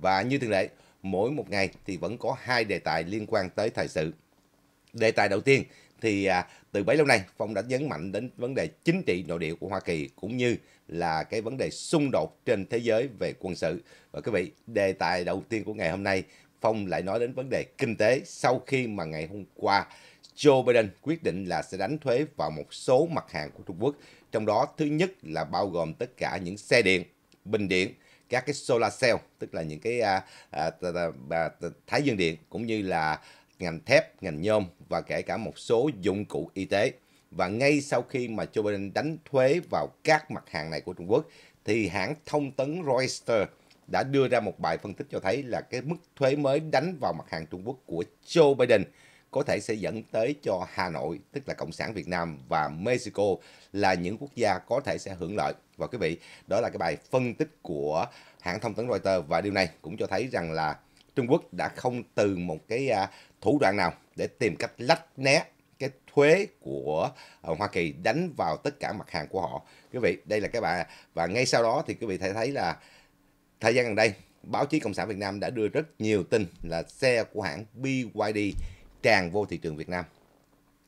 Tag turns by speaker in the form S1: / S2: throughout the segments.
S1: Và như thường lệ, mỗi một ngày thì vẫn có hai đề tài liên quan tới thời sự. Đề tài đầu tiên thì à, từ bấy lâu nay Phong đã nhấn mạnh đến vấn đề chính trị nội địa của Hoa Kỳ cũng như là cái vấn đề xung đột trên thế giới về quân sự. Và quý vị, đề tài đầu tiên của ngày hôm nay Phong lại nói đến vấn đề kinh tế sau khi mà ngày hôm qua Joe Biden quyết định là sẽ đánh thuế vào một số mặt hàng của Trung Quốc, trong đó thứ nhất là bao gồm tất cả những xe điện, bình điện, các cái solar cell tức là những cái à, à, à, thái dương điện cũng như là ngành thép, ngành nhôm và kể cả một số dụng cụ y tế. Và ngay sau khi mà Joe Biden đánh thuế vào các mặt hàng này của Trung Quốc thì hãng thông tấn Reuters đã đưa ra một bài phân tích cho thấy là cái mức thuế mới đánh vào mặt hàng Trung Quốc của Joe Biden có thể sẽ dẫn tới cho Hà Nội, tức là Cộng sản Việt Nam và Mexico là những quốc gia có thể sẽ hưởng lợi. Và quý vị, đó là cái bài phân tích của hãng thông tấn Reuters và điều này cũng cho thấy rằng là Trung Quốc đã không từ một cái à, thủ đoạn nào để tìm cách lách né cái thuế của à, Hoa Kỳ đánh vào tất cả mặt hàng của họ. Quý vị, đây là cái bài và ngay sau đó thì quý vị thể thấy là thời gian gần đây báo chí Cộng sản Việt Nam đã đưa rất nhiều tin là xe của hãng BYD tràn vô thị trường Việt Nam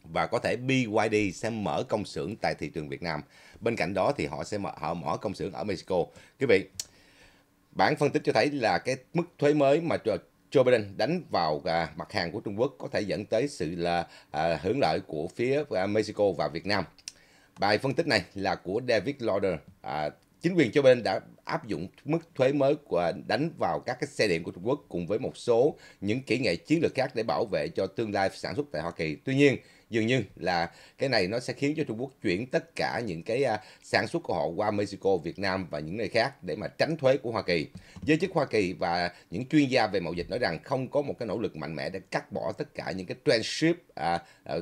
S1: và có thể BYD sẽ mở công xưởng tại thị trường Việt Nam. Bên cạnh đó thì họ sẽ mở, họ mở công xưởng ở Mexico. Quý vị, bản phân tích cho thấy là cái mức thuế mới mà Joe Biden đánh vào à, mặt hàng của Trung Quốc có thể dẫn tới sự là à, hưởng lợi của phía à, Mexico và Việt Nam. Bài phân tích này là của David Lauder, à, chính quyền cho bên đã áp dụng mức thuế mới của đánh vào các cái xe điện của Trung Quốc cùng với một số những kỹ nghệ chiến lược khác để bảo vệ cho tương lai sản xuất tại Hoa Kỳ. Tuy nhiên, dường như là cái này nó sẽ khiến cho Trung Quốc chuyển tất cả những cái à, sản xuất của họ qua Mexico, Việt Nam và những nơi khác để mà tránh thuế của Hoa Kỳ. Giới chức Hoa Kỳ và những chuyên gia về mậu dịch nói rằng không có một cái nỗ lực mạnh mẽ để cắt bỏ tất cả những cái transship à, à,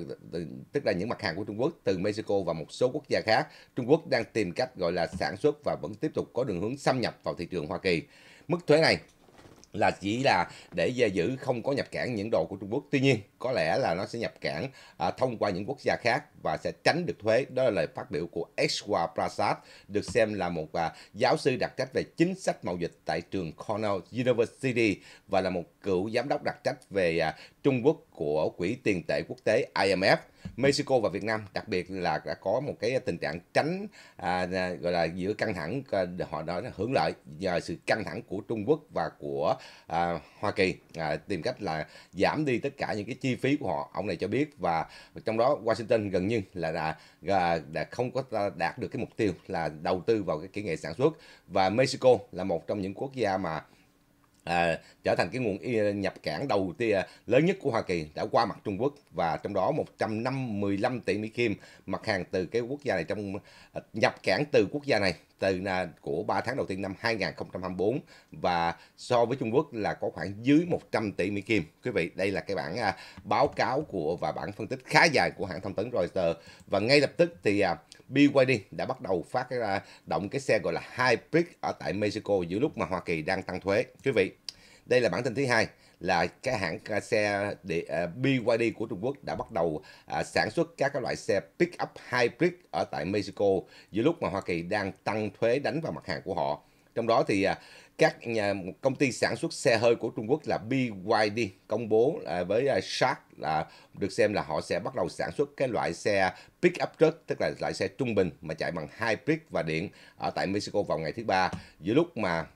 S1: tức là những mặt hàng của Trung Quốc từ Mexico và một số quốc gia khác. Trung Quốc đang tìm cách gọi là sản xuất và vẫn tiếp tục có đường hướng xâm nhập vào thị trường Hoa Kỳ. Mức thuế này là chỉ là để giữ không có nhập cản những đồ của Trung Quốc. Tuy nhiên, có lẽ là nó sẽ nhập cản à, thông qua những quốc gia khác và sẽ tránh được thuế. Đó là lời phát biểu của Eshwa Prasad, được xem là một à, giáo sư đặc trách về chính sách mậu dịch tại trường Cornell University và là một cựu giám đốc đặc trách về à, Trung Quốc của Quỹ tiền tệ quốc tế IMF. Mexico và Việt Nam đặc biệt là đã có một cái tình trạng tránh à, à gọi là giữa căng thẳng à, họ nói là hưởng lợi nhờ sự căng thẳng của Trung Quốc và của à, Hoa Kỳ à, tìm cách là giảm đi tất cả những cái chi phí của họ ông này cho biết và trong đó Washington gần như là là đã, à, đã không có đạt được cái mục tiêu là đầu tư vào cái kỹ nghệ sản xuất và Mexico là một trong những quốc gia mà à, trở thành cái nguồn nhập cảng đầu tiên à, lớn nhất của Hoa Kỳ đã qua mặt Trung Quốc và trong đó 155 tỷ Mỹ Kim mặt hàng từ cái quốc gia này trong à, nhập cảng từ quốc gia này từ à, của 3 tháng đầu tiên năm 2024 và so với Trung Quốc là có khoảng dưới 100 tỷ Mỹ Kim. Quý vị, đây là cái bản báo cáo của và bản phân tích khá dài của hãng thông tấn Reuters và ngay lập tức thì BYD đã bắt đầu phát ra động cái xe gọi là hybrid ở tại Mexico giữa lúc mà Hoa Kỳ đang tăng thuế. Quý vị, đây là bản tin thứ hai là cái hãng xe à, BYD của Trung Quốc đã bắt đầu à, sản xuất các cái loại xe pickup hybrid ở tại Mexico giữa lúc mà Hoa Kỳ đang tăng thuế đánh vào mặt hàng của họ. Trong đó thì à, các nhà công ty sản xuất xe hơi của Trung Quốc là BYD công bố với à, Shark là được xem là họ sẽ bắt đầu sản xuất cái loại xe pick up truck tức là loại xe trung bình mà chạy bằng hybrid và điện ở tại Mexico vào ngày thứ ba giữa lúc mà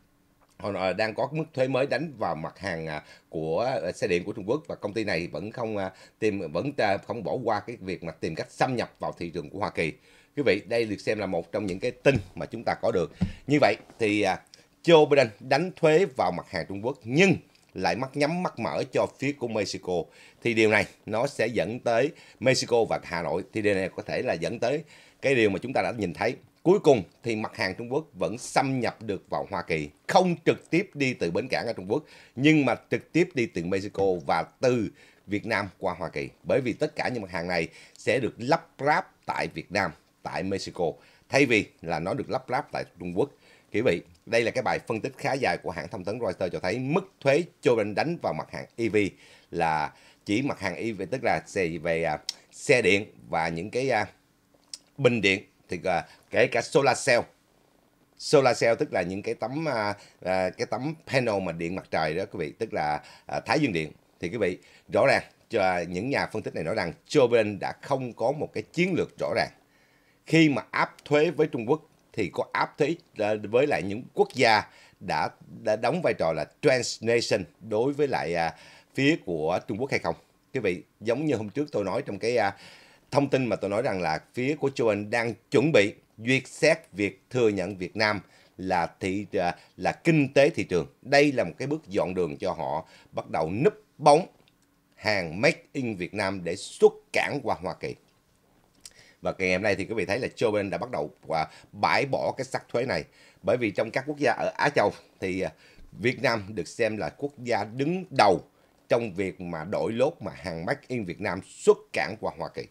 S1: họ à, đang có mức thuế mới đánh vào mặt hàng à, của xe điện của Trung Quốc và công ty này vẫn không tìm vẫn không bỏ qua cái việc mà tìm cách xâm nhập vào thị trường của Hoa Kỳ. Quý vị, đây được xem là một trong những cái tin mà chúng ta có được. Như vậy thì Joe Biden đánh thuế vào mặt hàng Trung Quốc nhưng lại mắt nhắm mắt mở cho phía của Mexico thì điều này nó sẽ dẫn tới Mexico và Hà Nội thì điều này có thể là dẫn tới cái điều mà chúng ta đã nhìn thấy cuối cùng thì mặt hàng Trung Quốc vẫn xâm nhập được vào Hoa Kỳ không trực tiếp đi từ bến cảng ở Trung Quốc nhưng mà trực tiếp đi từ Mexico và từ Việt Nam qua Hoa Kỳ bởi vì tất cả những mặt hàng này sẽ được lắp ráp tại Việt Nam tại Mexico thay vì là nó được lắp ráp tại Trung Quốc Quý vị, đây là cái bài phân tích khá dài của hãng thông tấn Reuters cho thấy mức thuế Joe Biden đánh vào mặt hàng EV là chỉ mặt hàng EV tức là xe về à, xe điện và những cái à, bình điện thì à, kể cả solar cell solar cell tức là những cái tấm cái tấm panel mà điện mặt trời đó quý vị tức là thái dương điện thì quý vị rõ ràng cho những nhà phân tích này nói rằng Joe Biden đã không có một cái chiến lược rõ ràng khi mà áp thuế với Trung Quốc thì có áp thuế à, với lại những quốc gia đã đã đóng vai trò là transnation đối với lại à, phía của Trung Quốc hay không? Quý vị, giống như hôm trước tôi nói trong cái à, thông tin mà tôi nói rằng là phía của châu Anh đang chuẩn bị duyệt xét việc thừa nhận Việt Nam là thị à, là kinh tế thị trường. Đây là một cái bước dọn đường cho họ bắt đầu núp bóng hàng made in Việt Nam để xuất cảng qua Hoa Kỳ. Và ngày hôm nay thì quý vị thấy là Joe Biden đã bắt đầu và bãi bỏ cái sắc thuế này. Bởi vì trong các quốc gia ở Á Châu thì à, Việt Nam được xem là quốc gia đứng đầu trong việc mà đổi lốt mà hàng Made in Việt Nam xuất cảng qua Hoa Kỳ.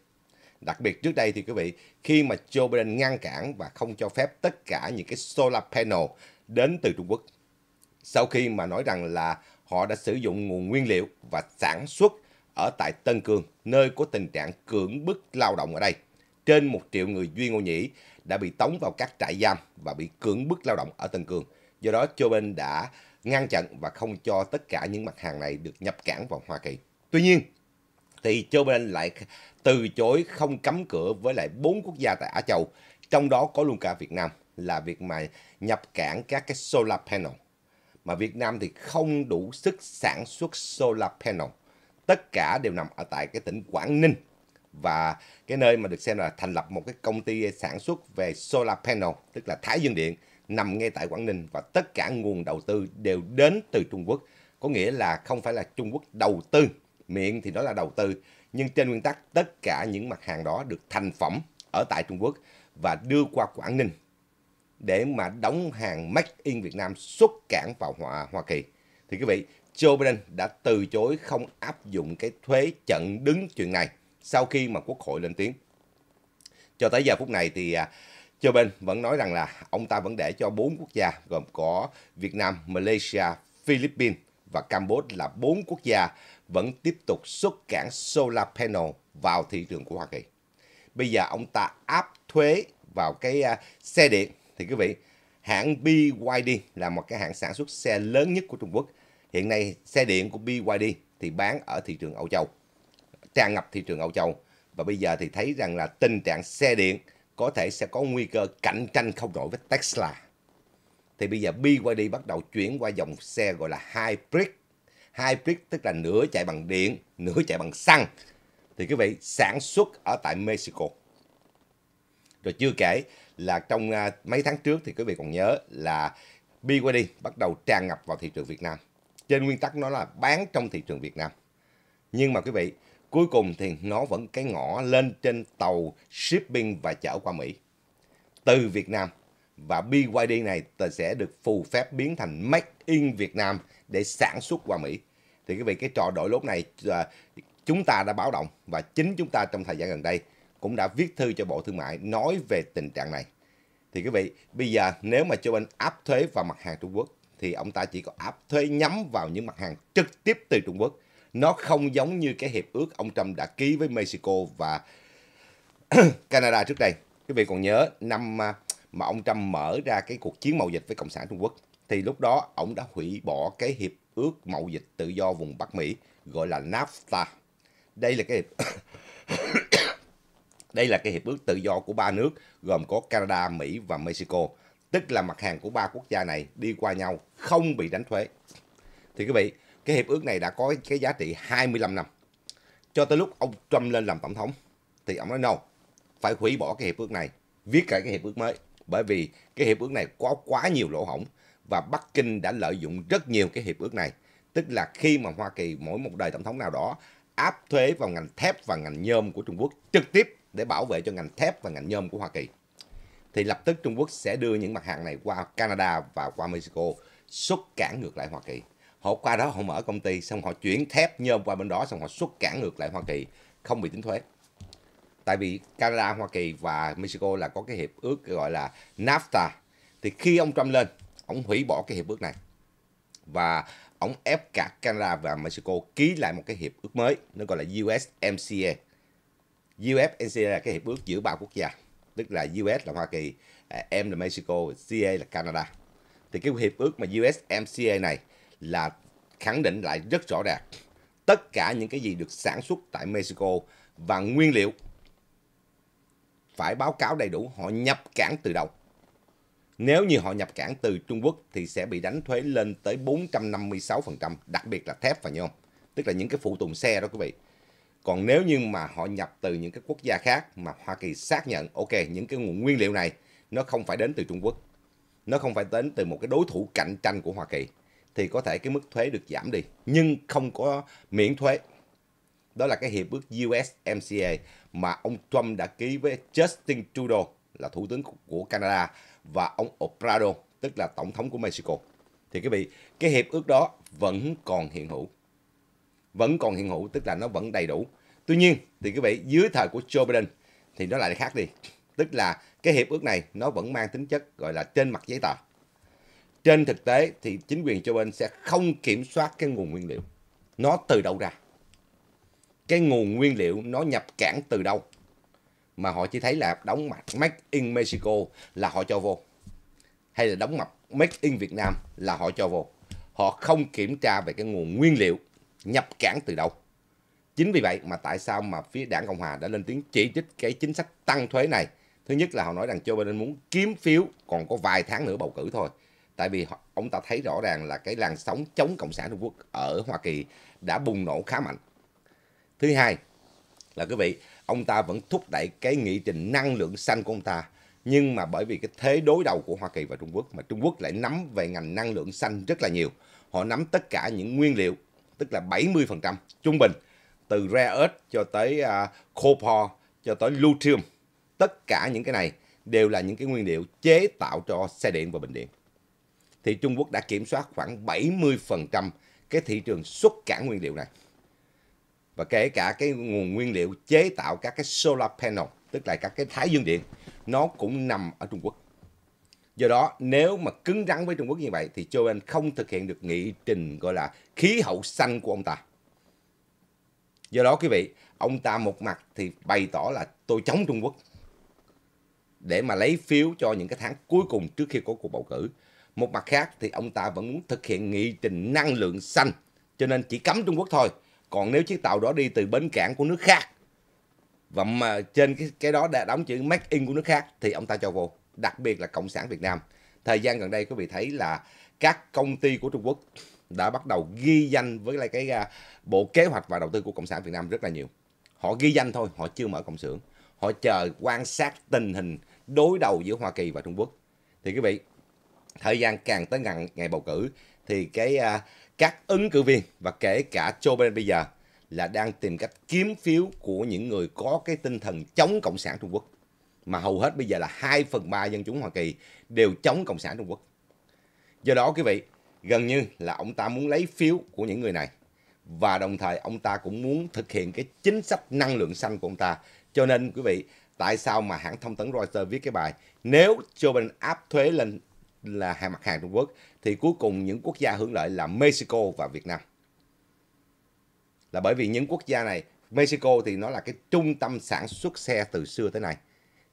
S1: Đặc biệt trước đây thì quý vị, khi mà Joe Biden ngăn cản và không cho phép tất cả những cái solar panel đến từ Trung Quốc, sau khi mà nói rằng là họ đã sử dụng nguồn nguyên liệu và sản xuất ở tại Tân Cương, nơi có tình trạng cưỡng bức lao động ở đây trên 1 triệu người Duy Ngô Nhĩ đã bị tống vào các trại giam và bị cưỡng bức lao động ở Tân Cương. Do đó, Joe Biden đã ngăn chặn và không cho tất cả những mặt hàng này được nhập cảng vào Hoa Kỳ. Tuy nhiên, thì Joe Biden lại từ chối không cấm cửa với lại bốn quốc gia tại Á Châu, trong đó có luôn cả Việt Nam, là việc mà nhập cảng các cái solar panel. Mà Việt Nam thì không đủ sức sản xuất solar panel. Tất cả đều nằm ở tại cái tỉnh Quảng Ninh và cái nơi mà được xem là thành lập một cái công ty sản xuất về solar panel tức là thái dương điện nằm ngay tại Quảng Ninh và tất cả nguồn đầu tư đều đến từ Trung Quốc có nghĩa là không phải là Trung Quốc đầu tư miệng thì đó là đầu tư nhưng trên nguyên tắc tất cả những mặt hàng đó được thành phẩm ở tại Trung Quốc và đưa qua Quảng Ninh để mà đóng hàng Make in Việt Nam xuất cảng vào Hoa, Hoa Kỳ. Thì quý vị, Joe Biden đã từ chối không áp dụng cái thuế chặn đứng chuyện này sau khi mà quốc hội lên tiếng. Cho tới giờ phút này thì Joe à, Biden vẫn nói rằng là ông ta vẫn để cho bốn quốc gia gồm có Việt Nam, Malaysia, Philippines và Campuchia là bốn quốc gia vẫn tiếp tục xuất cảng solar panel vào thị trường của Hoa Kỳ. Bây giờ ông ta áp thuế vào cái à, xe điện thì quý vị, hãng BYD là một cái hãng sản xuất xe lớn nhất của Trung Quốc. Hiện nay xe điện của BYD thì bán ở thị trường Âu Châu tràn ngập thị trường Âu Châu. Và bây giờ thì thấy rằng là tình trạng xe điện có thể sẽ có nguy cơ cạnh tranh không nổi với Tesla. Thì bây giờ BYD bắt đầu chuyển qua dòng xe gọi là hybrid. Hybrid tức là nửa chạy bằng điện, nửa chạy bằng xăng. Thì quý vị, sản xuất ở tại Mexico. Rồi chưa kể là trong à, mấy tháng trước thì quý vị còn nhớ là BYD bắt đầu tràn ngập vào thị trường Việt Nam. Trên nguyên tắc nó là bán trong thị trường Việt Nam. Nhưng mà quý vị, Cuối cùng thì nó vẫn cái ngõ lên trên tàu shipping và chở qua Mỹ. Từ Việt Nam và BYD này sẽ được phù phép biến thành Make in Việt Nam để sản xuất qua Mỹ. Thì quý vị cái trò đổi lốt này à, chúng ta đã báo động và chính chúng ta trong thời gian gần đây cũng đã viết thư cho Bộ Thương mại nói về tình trạng này. Thì quý vị, bây giờ nếu mà cho Biden áp thuế vào mặt hàng Trung Quốc thì ông ta chỉ có áp thuế nhắm vào những mặt hàng trực tiếp từ Trung Quốc nó không giống như cái hiệp ước ông Trump đã ký với Mexico và Canada trước đây. Quý vị còn nhớ năm à, mà ông Trump mở ra cái cuộc chiến mậu dịch với Cộng sản Trung Quốc thì lúc đó ông đã hủy bỏ cái hiệp ước mậu dịch tự do vùng Bắc Mỹ gọi là NAFTA. Đây là cái hiệp... Đây là cái hiệp ước tự do của ba nước gồm có Canada, Mỹ và Mexico, tức là mặt hàng của ba quốc gia này đi qua nhau không bị đánh thuế. Thì quý vị, cái hiệp ước này đã có cái giá trị 25 năm. Cho tới lúc ông Trump lên làm tổng thống thì ông nói no, phải hủy bỏ cái hiệp ước này, viết cả cái hiệp ước mới bởi vì cái hiệp ước này có quá nhiều lỗ hổng và Bắc Kinh đã lợi dụng rất nhiều cái hiệp ước này. Tức là khi mà Hoa Kỳ mỗi một đời tổng thống nào đó áp thuế vào ngành thép và ngành nhôm của Trung Quốc trực tiếp để bảo vệ cho ngành thép và ngành nhôm của Hoa Kỳ. Thì lập tức Trung Quốc sẽ đưa những mặt hàng này qua Canada và qua Mexico xuất cản ngược lại Hoa Kỳ họ qua đó họ mở công ty xong họ chuyển thép nhôm qua bên đó xong họ xuất cảng ngược lại Hoa Kỳ không bị tính thuế tại vì Canada Hoa Kỳ và Mexico là có cái hiệp ước gọi là NAFTA thì khi ông Trump lên ông hủy bỏ cái hiệp ước này và ông ép cả Canada và Mexico ký lại một cái hiệp ước mới nó gọi là USMCA USMCA là cái hiệp ước giữa ba quốc gia tức là US là Hoa Kỳ à, m là Mexico CA là Canada thì cái hiệp ước mà USMCA này là khẳng định lại rất rõ ràng tất cả những cái gì được sản xuất tại Mexico và nguyên liệu phải báo cáo đầy đủ họ nhập cảng từ đâu Nếu như họ nhập cảng từ Trung Quốc thì sẽ bị đánh thuế lên tới 456%, đặc biệt là thép và nhôm, tức là những cái phụ tùng xe đó quý vị. Còn nếu như mà họ nhập từ những cái quốc gia khác mà Hoa Kỳ xác nhận ok những cái nguồn nguyên liệu này nó không phải đến từ Trung Quốc, nó không phải đến từ một cái đối thủ cạnh tranh của Hoa Kỳ thì có thể cái mức thuế được giảm đi nhưng không có miễn thuế. Đó là cái hiệp ước USMCA mà ông Trump đã ký với Justin Trudeau là thủ tướng của Canada và ông Obrador tức là tổng thống của Mexico. Thì quý vị, cái hiệp ước đó vẫn còn hiện hữu. Vẫn còn hiện hữu tức là nó vẫn đầy đủ. Tuy nhiên thì quý vị, dưới thời của Joe Biden thì nó lại khác đi. Tức là cái hiệp ước này nó vẫn mang tính chất gọi là trên mặt giấy tờ trên thực tế thì chính quyền châu Âu sẽ không kiểm soát cái nguồn nguyên liệu. Nó từ đâu ra? Cái nguồn nguyên liệu nó nhập cảng từ đâu? Mà họ chỉ thấy là đóng mặt Make in Mexico là họ cho vô. Hay là đóng mặt Make in Việt Nam là họ cho vô. Họ không kiểm tra về cái nguồn nguyên liệu nhập cảng từ đâu. Chính vì vậy mà tại sao mà phía đảng Cộng Hòa đã lên tiếng chỉ trích cái chính sách tăng thuế này. Thứ nhất là họ nói rằng Joe Biden muốn kiếm phiếu còn có vài tháng nữa bầu cử thôi tại vì ông ta thấy rõ ràng là cái làn sóng chống cộng sản trung quốc ở hoa kỳ đã bùng nổ khá mạnh thứ hai là quý vị ông ta vẫn thúc đẩy cái nghị trình năng lượng xanh của ông ta nhưng mà bởi vì cái thế đối đầu của hoa kỳ và trung quốc mà trung quốc lại nắm về ngành năng lượng xanh rất là nhiều họ nắm tất cả những nguyên liệu tức là 70% trung bình từ rare earth cho tới uh, à, copper cho tới lithium tất cả những cái này đều là những cái nguyên liệu chế tạo cho xe điện và bình điện thì Trung Quốc đã kiểm soát khoảng 70% cái thị trường xuất cả nguyên liệu này. Và kể cả cái nguồn nguyên liệu chế tạo các cái solar panel, tức là các cái thái dương điện, nó cũng nằm ở Trung Quốc. Do đó, nếu mà cứng rắn với Trung Quốc như vậy thì Joe Biden không thực hiện được nghị trình gọi là khí hậu xanh của ông ta. Do đó quý vị, ông ta một mặt thì bày tỏ là tôi chống Trung Quốc để mà lấy phiếu cho những cái tháng cuối cùng trước khi có cuộc bầu cử. Một mặt khác thì ông ta vẫn muốn thực hiện nghị trình năng lượng xanh, cho nên chỉ cấm Trung Quốc thôi. Còn nếu chiếc tàu đó đi từ bến cảng của nước khác và mà trên cái cái đó đã đóng chữ make in của nước khác thì ông ta cho vô, đặc biệt là Cộng sản Việt Nam. Thời gian gần đây quý vị thấy là các công ty của Trung Quốc đã bắt đầu ghi danh với lại cái à, bộ kế hoạch và đầu tư của Cộng sản Việt Nam rất là nhiều. Họ ghi danh thôi, họ chưa mở công xưởng. Họ chờ quan sát tình hình đối đầu giữa Hoa Kỳ và Trung Quốc. Thì quý vị, thời gian càng tới gần ngày bầu cử thì cái uh, các ứng cử viên và kể cả Joe Biden bây giờ là đang tìm cách kiếm phiếu của những người có cái tinh thần chống cộng sản Trung Quốc mà hầu hết bây giờ là 2 phần 3 dân chúng Hoa Kỳ đều chống cộng sản Trung Quốc. Do đó quý vị, gần như là ông ta muốn lấy phiếu của những người này và đồng thời ông ta cũng muốn thực hiện cái chính sách năng lượng xanh của ông ta. Cho nên quý vị, tại sao mà hãng thông tấn Reuters viết cái bài nếu Joe Biden áp thuế lên là hai mặt hàng Trung Quốc thì cuối cùng những quốc gia hưởng lợi là Mexico và Việt Nam. Là bởi vì những quốc gia này, Mexico thì nó là cái trung tâm sản xuất xe từ xưa tới nay.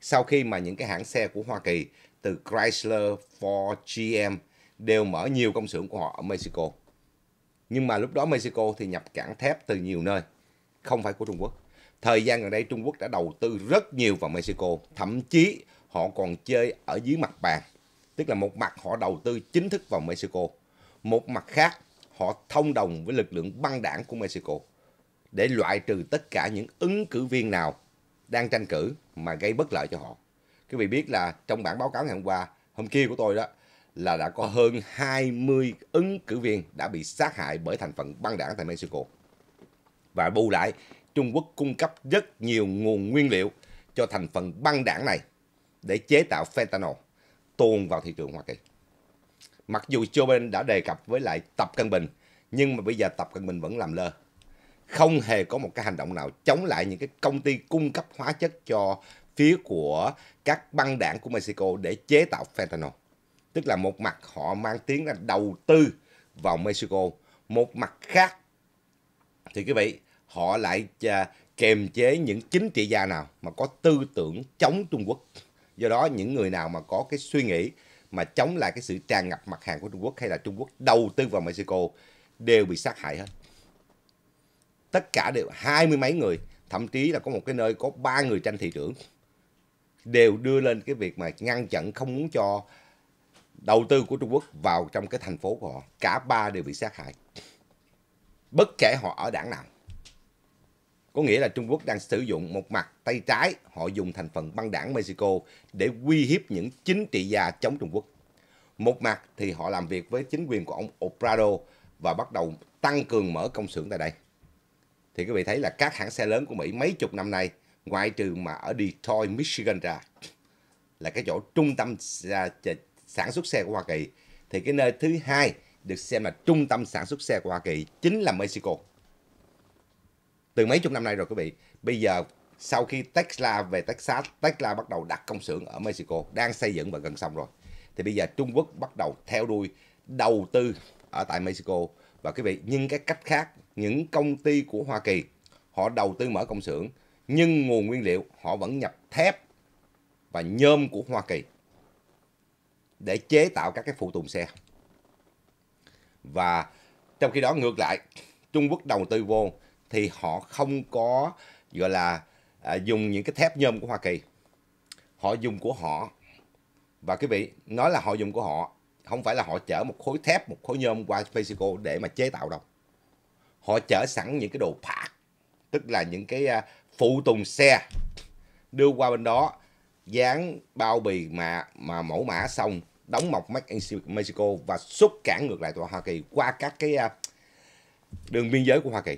S1: Sau khi mà những cái hãng xe của Hoa Kỳ từ Chrysler, Ford, GM đều mở nhiều công xưởng của họ ở Mexico. Nhưng mà lúc đó Mexico thì nhập cảng thép từ nhiều nơi, không phải của Trung Quốc. Thời gian gần đây Trung Quốc đã đầu tư rất nhiều vào Mexico, thậm chí họ còn chơi ở dưới mặt bàn Tức là một mặt họ đầu tư chính thức vào Mexico, một mặt khác họ thông đồng với lực lượng băng đảng của Mexico để loại trừ tất cả những ứng cử viên nào đang tranh cử mà gây bất lợi cho họ. Quý vị biết là trong bản báo cáo ngày hôm qua, hôm kia của tôi đó là đã có hơn 20 ứng cử viên đã bị sát hại bởi thành phần băng đảng tại Mexico. Và bù lại, Trung Quốc cung cấp rất nhiều nguồn nguyên liệu cho thành phần băng đảng này để chế tạo fentanyl tuồn vào thị trường Hoa Kỳ. Mặc dù Joe Biden đã đề cập với lại Tập cân Bình, nhưng mà bây giờ Tập cân Bình vẫn làm lơ. Không hề có một cái hành động nào chống lại những cái công ty cung cấp hóa chất cho phía của các băng đảng của Mexico để chế tạo fentanyl. Tức là một mặt họ mang tiếng là đầu tư vào Mexico, một mặt khác thì quý vị họ lại à, kềm chế những chính trị gia nào mà có tư tưởng chống Trung Quốc do đó những người nào mà có cái suy nghĩ mà chống lại cái sự tràn ngập mặt hàng của Trung Quốc hay là Trung Quốc đầu tư vào Mexico đều bị sát hại hết tất cả đều hai mươi mấy người thậm chí là có một cái nơi có ba người tranh thị trưởng đều đưa lên cái việc mà ngăn chặn không muốn cho đầu tư của Trung Quốc vào trong cái thành phố của họ cả ba đều bị sát hại bất kể họ ở đảng nào có nghĩa là Trung Quốc đang sử dụng một mặt tay trái, họ dùng thành phần băng đảng Mexico để uy hiếp những chính trị gia chống Trung Quốc. Một mặt thì họ làm việc với chính quyền của ông Obrador và bắt đầu tăng cường mở công xưởng tại đây. Thì quý vị thấy là các hãng xe lớn của Mỹ mấy chục năm nay, ngoại trừ mà ở Detroit, Michigan ra, là cái chỗ trung tâm sản xuất xe của Hoa Kỳ, thì cái nơi thứ hai được xem là trung tâm sản xuất xe của Hoa Kỳ chính là Mexico từ mấy chục năm nay rồi quý vị bây giờ sau khi Tesla về Texas Tesla bắt đầu đặt công xưởng ở Mexico đang xây dựng và gần xong rồi thì bây giờ Trung Quốc bắt đầu theo đuôi đầu tư ở tại Mexico và quý vị nhưng cái cách khác những công ty của Hoa Kỳ họ đầu tư mở công xưởng nhưng nguồn nguyên liệu họ vẫn nhập thép và nhôm của Hoa Kỳ để chế tạo các cái phụ tùng xe và trong khi đó ngược lại Trung Quốc đầu tư vô thì họ không có gọi là à, dùng những cái thép nhôm của Hoa Kỳ. Họ dùng của họ. Và quý vị, nói là họ dùng của họ, không phải là họ chở một khối thép, một khối nhôm qua Mexico để mà chế tạo đâu. Họ chở sẵn những cái đồ phạt, tức là những cái à, phụ tùng xe đưa qua bên đó, dán bao bì mà mà mẫu mã xong, đóng mọc Made in Mexico và xuất cảng ngược lại từ Hoa Kỳ qua các cái à, đường biên giới của Hoa Kỳ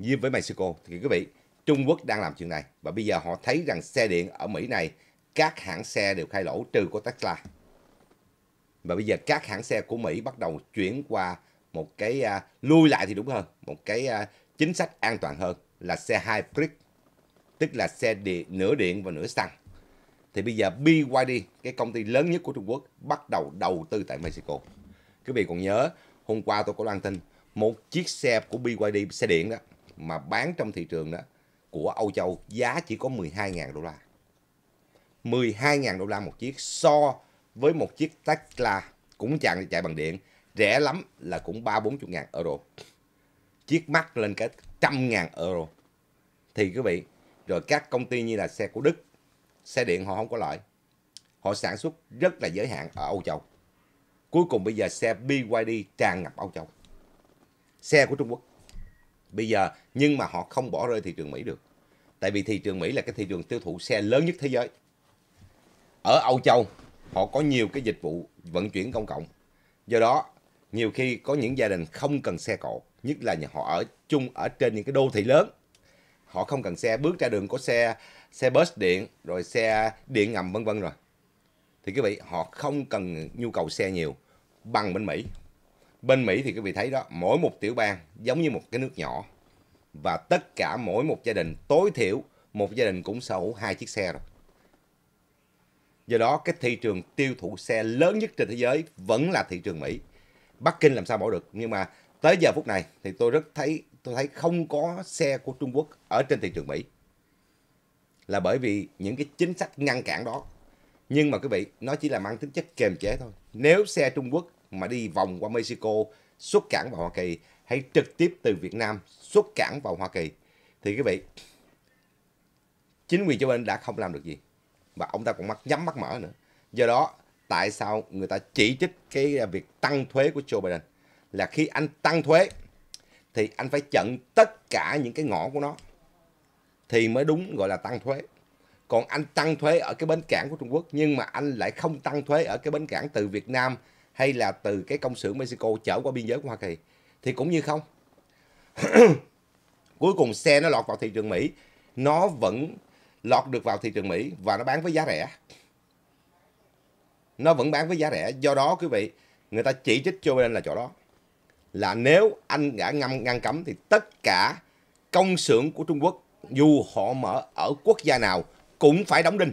S1: như với Mexico thì quý vị Trung Quốc đang làm chuyện này và bây giờ họ thấy rằng xe điện ở Mỹ này các hãng xe đều khai lỗ trừ của Tesla và bây giờ các hãng xe của Mỹ bắt đầu chuyển qua một cái uh, lui lại thì đúng hơn một cái uh, chính sách an toàn hơn là xe hybrid tức là xe điện, nửa điện và nửa xăng thì bây giờ BYD cái công ty lớn nhất của Trung Quốc bắt đầu đầu tư tại Mexico quý vị còn nhớ hôm qua tôi có loan tin một chiếc xe của BYD xe điện đó mà bán trong thị trường đó của Âu Châu giá chỉ có 12.000 đô la. 12.000 đô la một chiếc so với một chiếc Tesla cũng chạy chạy bằng điện rẻ lắm là cũng 3 40 ngàn euro. Chiếc mắt lên cả trăm ngàn euro. Thì quý vị, rồi các công ty như là xe của Đức, xe điện họ không có lợi. Họ sản xuất rất là giới hạn ở Âu Châu. Cuối cùng bây giờ xe BYD tràn ngập Âu Châu. Xe của Trung Quốc bây giờ nhưng mà họ không bỏ rơi thị trường Mỹ được tại vì thị trường Mỹ là cái thị trường tiêu thụ xe lớn nhất thế giới ở Âu Châu họ có nhiều cái dịch vụ vận chuyển công cộng do đó nhiều khi có những gia đình không cần xe cộ nhất là nhà họ ở chung ở trên những cái đô thị lớn họ không cần xe bước ra đường có xe xe bus điện rồi xe điện ngầm vân vân rồi thì quý vị họ không cần nhu cầu xe nhiều bằng bên Mỹ bên Mỹ thì quý vị thấy đó mỗi một tiểu bang giống như một cái nước nhỏ và tất cả mỗi một gia đình tối thiểu một gia đình cũng sở hữu hai chiếc xe rồi do đó cái thị trường tiêu thụ xe lớn nhất trên thế giới vẫn là thị trường Mỹ Bắc Kinh làm sao bỏ được nhưng mà tới giờ phút này thì tôi rất thấy tôi thấy không có xe của Trung Quốc ở trên thị trường Mỹ là bởi vì những cái chính sách ngăn cản đó nhưng mà quý vị nó chỉ là mang tính chất kềm chế thôi nếu xe Trung Quốc mà đi vòng qua Mexico xuất cảng vào Hoa Kỳ hãy trực tiếp từ Việt Nam xuất cảng vào Hoa Kỳ thì quý vị chính quyền châu âu đã không làm được gì và ông ta còn mắt nhắm mắt mở nữa do đó tại sao người ta chỉ trích cái việc tăng thuế của Joe Biden là khi anh tăng thuế thì anh phải chặn tất cả những cái ngõ của nó thì mới đúng gọi là tăng thuế còn anh tăng thuế ở cái bến cảng của Trung Quốc nhưng mà anh lại không tăng thuế ở cái bến cảng từ Việt Nam hay là từ cái công xưởng Mexico chở qua biên giới của Hoa Kỳ thì cũng như không. Cuối cùng xe nó lọt vào thị trường Mỹ, nó vẫn lọt được vào thị trường Mỹ và nó bán với giá rẻ. Nó vẫn bán với giá rẻ, do đó quý vị, người ta chỉ trích Joe Biden là chỗ đó. Là nếu anh đã ngăn, ngăn cấm thì tất cả công xưởng của Trung Quốc dù họ mở ở quốc gia nào cũng phải đóng đinh.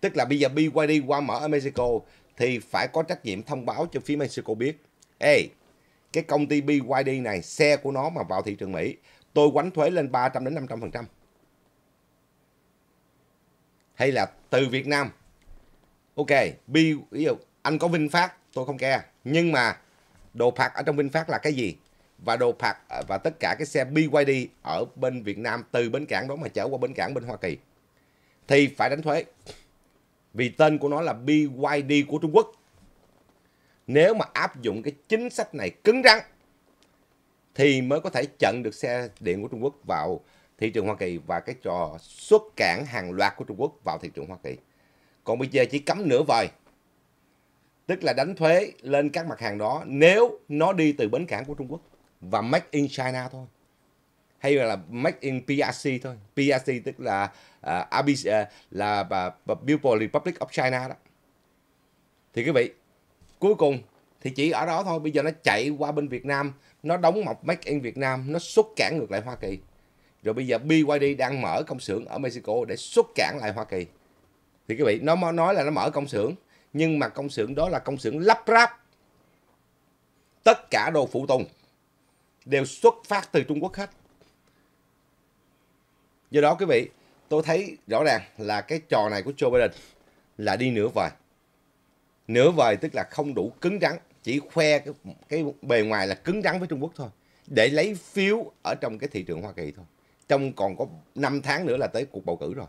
S1: Tức là bây giờ BYD qua mở ở Mexico thì phải có trách nhiệm thông báo cho phía Mexico biết. Ê, cái công ty BYD này, xe của nó mà vào thị trường Mỹ, tôi quánh thuế lên 300 đến 500%. Hay là từ Việt Nam. Ok, B, ví dụ anh có VinFast, tôi không care. Nhưng mà đồ phạt ở trong VinFast là cái gì? Và đồ phạt à, và tất cả cái xe BYD ở bên Việt Nam từ bến cảng đó mà chở qua bến cảng bên Hoa Kỳ thì phải đánh thuế vì tên của nó là BYD của Trung Quốc. Nếu mà áp dụng cái chính sách này cứng rắn thì mới có thể chặn được xe điện của Trung Quốc vào thị trường Hoa Kỳ và cái trò xuất cản hàng loạt của Trung Quốc vào thị trường Hoa Kỳ. Còn bây giờ chỉ cấm nửa vời, tức là đánh thuế lên các mặt hàng đó nếu nó đi từ bến cảng của Trung Quốc và make in China thôi hay là make in PRC thôi PRC tức là uh, à, ABC, uh, à, là uh, à, People's Republic of China đó thì quý vị cuối cùng thì chỉ ở đó thôi bây giờ nó chạy qua bên Việt Nam nó đóng mọc make in Việt Nam nó xuất cản ngược lại Hoa Kỳ rồi bây giờ BYD đang mở công xưởng ở Mexico để xuất cản lại Hoa Kỳ thì quý vị nó nói là nó mở công xưởng nhưng mà công xưởng đó là công xưởng lắp ráp tất cả đồ phụ tùng đều xuất phát từ Trung Quốc hết Do đó quý vị, tôi thấy rõ ràng là cái trò này của Joe Biden là đi nửa vời. Nửa vời tức là không đủ cứng rắn, chỉ khoe cái, cái bề ngoài là cứng rắn với Trung Quốc thôi. Để lấy phiếu ở trong cái thị trường Hoa Kỳ thôi. Trong còn có 5 tháng nữa là tới cuộc bầu cử rồi.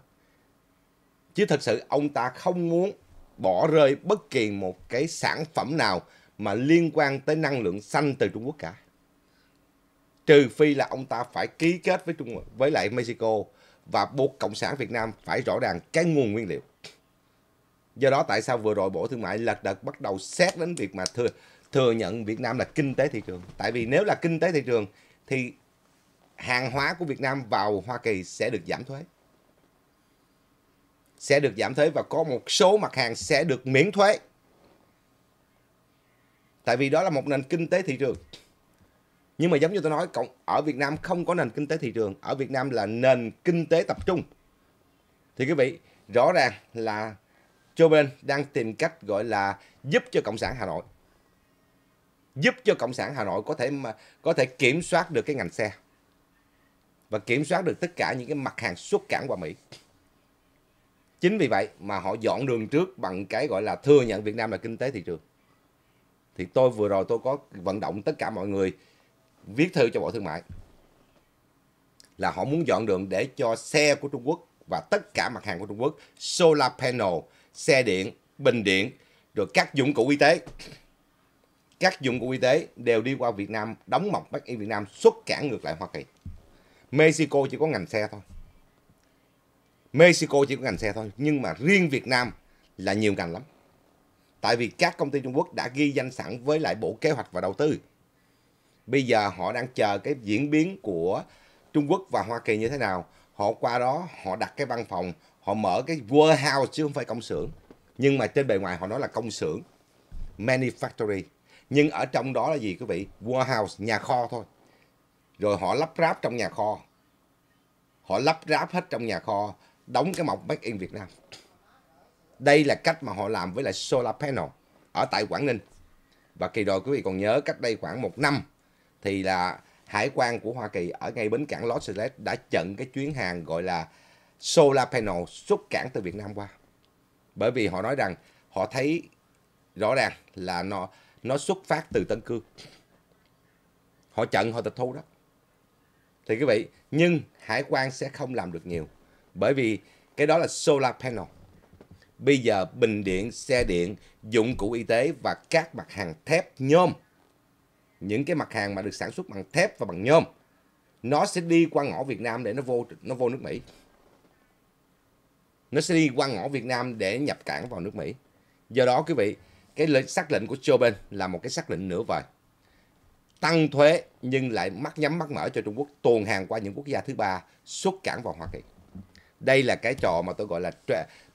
S1: Chứ thật sự ông ta không muốn bỏ rơi bất kỳ một cái sản phẩm nào mà liên quan tới năng lượng xanh từ Trung Quốc cả trừ phi là ông ta phải ký kết với Trung với lại Mexico và buộc cộng sản Việt Nam phải rõ ràng cái nguồn nguyên liệu. Do đó tại sao vừa rồi Bộ Thương mại lật đật bắt đầu xét đến việc mà thừa thừa nhận Việt Nam là kinh tế thị trường. Tại vì nếu là kinh tế thị trường thì hàng hóa của Việt Nam vào Hoa Kỳ sẽ được giảm thuế. Sẽ được giảm thuế và có một số mặt hàng sẽ được miễn thuế. Tại vì đó là một nền kinh tế thị trường nhưng mà giống như tôi nói cộng ở Việt Nam không có nền kinh tế thị trường ở Việt Nam là nền kinh tế tập trung thì quý vị rõ ràng là Joe Biden đang tìm cách gọi là giúp cho cộng sản Hà Nội giúp cho cộng sản Hà Nội có thể mà có thể kiểm soát được cái ngành xe và kiểm soát được tất cả những cái mặt hàng xuất cảng qua Mỹ. Chính vì vậy mà họ dọn đường trước bằng cái gọi là thừa nhận Việt Nam là kinh tế thị trường. Thì tôi vừa rồi tôi có vận động tất cả mọi người viết thư cho Bộ Thương mại là họ muốn dọn đường để cho xe của Trung Quốc và tất cả mặt hàng của Trung Quốc, solar panel, xe điện, bình điện, rồi các dụng cụ y tế. Các dụng cụ y tế đều đi qua Việt Nam, đóng mọc Bắc y Việt Nam, xuất cản ngược lại Hoa Kỳ. Mexico chỉ có ngành xe thôi. Mexico chỉ có ngành xe thôi, nhưng mà riêng Việt Nam là nhiều ngành lắm. Tại vì các công ty Trung Quốc đã ghi danh sẵn với lại Bộ Kế hoạch và Đầu tư Bây giờ họ đang chờ cái diễn biến của Trung Quốc và Hoa Kỳ như thế nào. Họ qua đó họ đặt cái văn phòng, họ mở cái warehouse chứ không phải công xưởng. Nhưng mà trên bề ngoài họ nói là công xưởng, manufacturing. Nhưng ở trong đó là gì quý vị? Warehouse, nhà kho thôi. Rồi họ lắp ráp trong nhà kho. Họ lắp ráp hết trong nhà kho, đóng cái mọc Make in Việt Nam. Đây là cách mà họ làm với lại solar panel ở tại Quảng Ninh. Và kỳ rồi quý vị còn nhớ cách đây khoảng một năm thì là hải quan của Hoa Kỳ ở ngay bến cảng Los Angeles đã chặn cái chuyến hàng gọi là solar panel xuất cảng từ Việt Nam qua. Bởi vì họ nói rằng họ thấy rõ ràng là nó nó xuất phát từ Tân Cương. Họ chặn họ tịch thu đó. Thì quý vị, nhưng hải quan sẽ không làm được nhiều. Bởi vì cái đó là solar panel. Bây giờ bình điện, xe điện, dụng cụ y tế và các mặt hàng thép nhôm những cái mặt hàng mà được sản xuất bằng thép và bằng nhôm nó sẽ đi qua ngõ Việt Nam để nó vô nó vô nước Mỹ nó sẽ đi qua ngõ Việt Nam để nhập cảng vào nước Mỹ do đó quý vị cái lệnh xác lệnh của Joe Biden là một cái xác lệnh nửa vời tăng thuế nhưng lại mắt nhắm mắt mở cho Trung Quốc tuồn hàng qua những quốc gia thứ ba xuất cảng vào Hoa Kỳ đây là cái trò mà tôi gọi là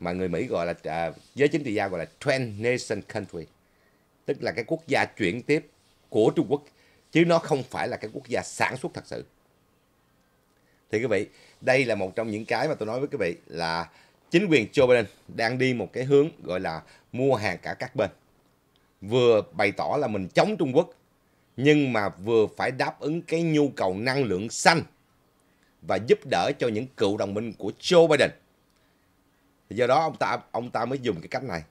S1: mà người Mỹ gọi là à, giới chính trị gia gọi là transnation country tức là cái quốc gia chuyển tiếp của Trung Quốc chứ nó không phải là cái quốc gia sản xuất thật sự. Thì quý vị, đây là một trong những cái mà tôi nói với quý vị là chính quyền Joe Biden đang đi một cái hướng gọi là mua hàng cả các bên. Vừa bày tỏ là mình chống Trung Quốc nhưng mà vừa phải đáp ứng cái nhu cầu năng lượng xanh và giúp đỡ cho những cựu đồng minh của Joe Biden. Do đó ông ta ông ta mới dùng cái cách này.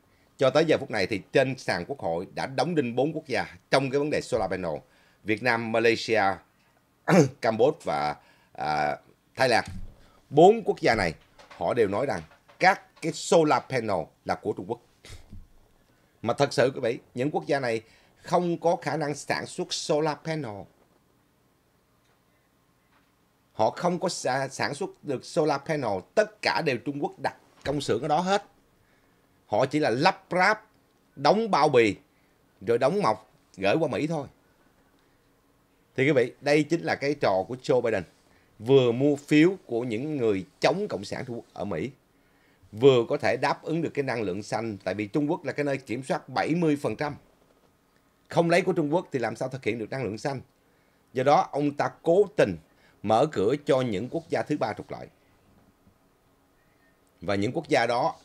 S1: Cho tới giờ phút này thì trên sàn quốc hội đã đóng đinh bốn quốc gia trong cái vấn đề solar panel. Việt Nam, Malaysia, Campuchia và à, Thái Lan. Bốn quốc gia này họ đều nói rằng các cái solar panel là của Trung Quốc. Mà thật sự quý vị, những quốc gia này không có khả năng sản xuất solar panel. Họ không có sản xuất được solar panel, tất cả đều Trung Quốc đặt công xưởng ở đó hết họ chỉ là lắp ráp đóng bao bì rồi đóng mọc gửi qua mỹ thôi thì quý vị đây chính là cái trò của joe biden vừa mua phiếu của những người chống cộng sản trung quốc ở mỹ vừa có thể đáp ứng được cái năng lượng xanh tại vì trung quốc là cái nơi kiểm soát 70% không lấy của Trung Quốc thì làm sao thực hiện được năng lượng xanh. Do đó ông ta cố tình mở cửa cho những quốc gia thứ ba trục lợi. Và những quốc gia đó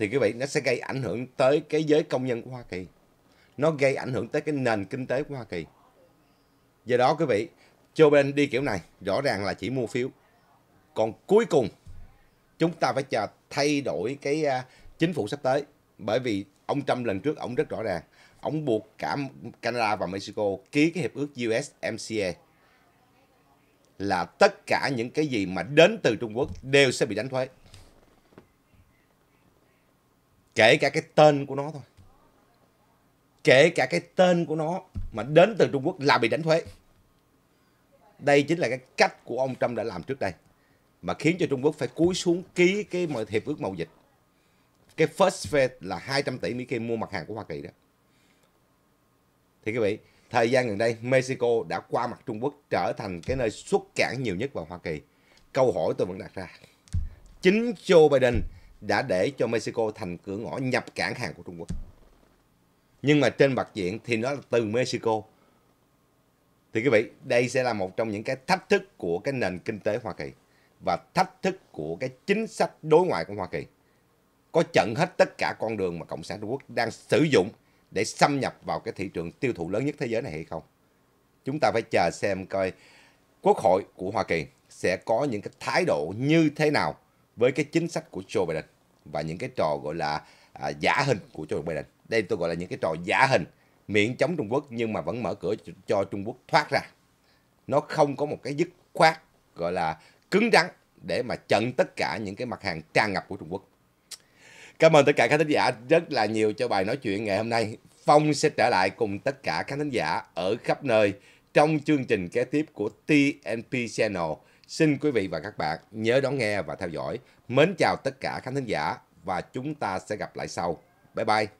S1: thì quý vị nó sẽ gây ảnh hưởng tới cái giới công nhân của Hoa Kỳ. Nó gây ảnh hưởng tới cái nền kinh tế của Hoa Kỳ. Do đó quý vị, Joe Biden đi kiểu này rõ ràng là chỉ mua phiếu. Còn cuối cùng chúng ta phải chờ thay đổi cái à, chính phủ sắp tới bởi vì ông Trump lần trước ông rất rõ ràng ông buộc cả Canada và Mexico ký cái hiệp ước USMCA là tất cả những cái gì mà đến từ Trung Quốc đều sẽ bị đánh thuế kể cả cái tên của nó thôi kể cả cái tên của nó mà đến từ Trung Quốc là bị đánh thuế đây chính là cái cách của ông Trump đã làm trước đây mà khiến cho Trung Quốc phải cúi xuống ký cái mọi hiệp ước mậu dịch cái first phase là 200 tỷ Mỹ Kim mua mặt hàng của Hoa Kỳ đó thì quý vị thời gian gần đây Mexico đã qua mặt Trung Quốc trở thành cái nơi xuất cảng nhiều nhất vào Hoa Kỳ câu hỏi tôi vẫn đặt ra chính Joe Biden đã để cho Mexico thành cửa ngõ nhập cảng hàng của Trung Quốc. Nhưng mà trên mặt diện thì nó là từ Mexico. Thì quý vị, đây sẽ là một trong những cái thách thức của cái nền kinh tế Hoa Kỳ và thách thức của cái chính sách đối ngoại của Hoa Kỳ. Có chặn hết tất cả con đường mà Cộng sản Trung Quốc đang sử dụng để xâm nhập vào cái thị trường tiêu thụ lớn nhất thế giới này hay không. Chúng ta phải chờ xem coi Quốc hội của Hoa Kỳ sẽ có những cái thái độ như thế nào với cái chính sách của Joe Biden và những cái trò gọi là à, giả hình của Joe Biden. Đây tôi gọi là những cái trò giả hình, miễn chống Trung Quốc nhưng mà vẫn mở cửa cho Trung Quốc thoát ra. Nó không có một cái dứt khoát gọi là cứng rắn để mà chặn tất cả những cái mặt hàng tràn ngập của Trung Quốc. Cảm ơn tất cả các thính giả rất là nhiều cho bài nói chuyện ngày hôm nay. Phong sẽ trở lại cùng tất cả các thính giả ở khắp nơi trong chương trình kế tiếp của TNP Channel Xin quý vị và các bạn nhớ đón nghe và theo dõi. Mến chào tất cả khán thính giả và chúng ta sẽ gặp lại sau. Bye bye!